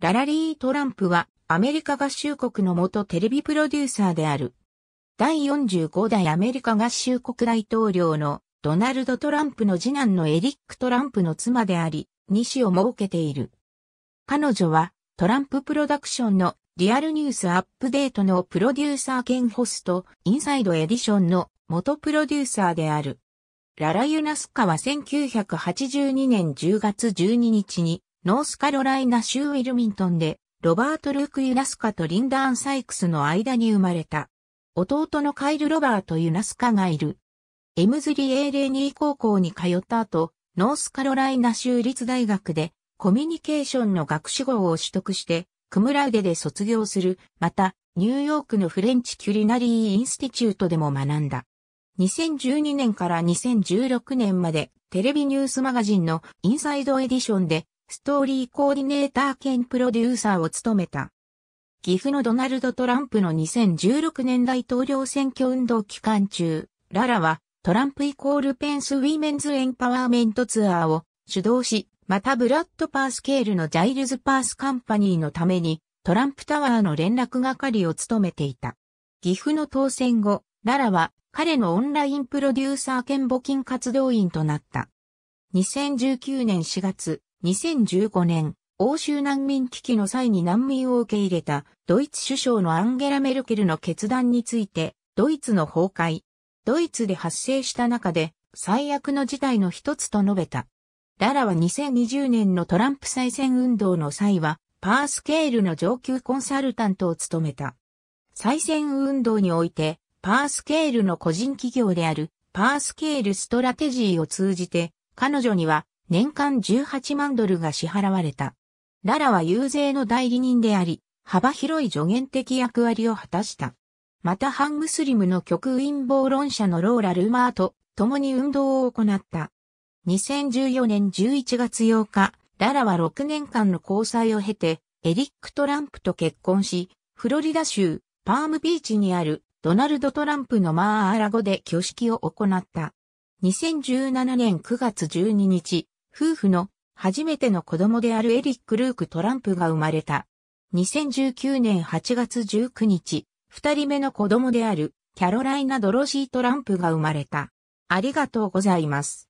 ララリー・トランプはアメリカ合衆国の元テレビプロデューサーである。第45代アメリカ合衆国大統領のドナルド・トランプの次男のエリック・トランプの妻であり、二子を設けている。彼女はトランププロダクションのリアルニュースアップデートのプロデューサー兼ホスト、インサイドエディションの元プロデューサーである。ララユナスカは1982年10月12日にノースカロライナ州ウィルミントンで、ロバート・ルーク・ユナスカとリンダーン・サイクスの間に生まれた。弟のカイル・ロバート・ユナスカがいる。エムズリーエーーニー高校に通った後、ノースカロライナ州立大学でコミュニケーションの学士号を取得して、クムラウデで卒業する、また、ニューヨークのフレンチ・キュリナリー・インスティチュートでも学んだ。2012年から2016年までテレビニュースマガジンのインサイドエディションでストーリーコーディネーター兼プロデューサーを務めた。岐阜のドナルド・トランプの2016年大統領選挙運動期間中、ララはトランプイコールペンスウィメンズエンパワーメントツアーを主導し、またブラッド・パースケールのジャイルズ・パースカンパニーのためにトランプタワーの連絡係を務めていた。岐阜の当選後、ララは彼のオンラインプロデューサー兼募金活動員となった。2019年4月、2015年、欧州難民危機の際に難民を受け入れたドイツ首相のアンゲラ・メルケルの決断について、ドイツの崩壊、ドイツで発生した中で最悪の事態の一つと述べた。ララは2020年のトランプ再選運動の際は、パースケールの上級コンサルタントを務めた。再選運動において、パースケールの個人企業である、パースケールストラテジーを通じて、彼女には年間18万ドルが支払われた。ララは遊説の代理人であり、幅広い助言的役割を果たした。またハン・ムスリムの極陰謀論者のローラ・ルーマーと共に運動を行った。2014年11月8日、ララは6年間の交際を経て、エリック・トランプと結婚し、フロリダ州、パームビーチにあるドナルド・トランプのマー・アラゴで挙式を行った。2017年9月12日、夫婦の初めての子供であるエリック・ルーク・トランプが生まれた。2019年8月19日、二人目の子供であるキャロライナ・ドロシー・トランプが生まれた。ありがとうございます。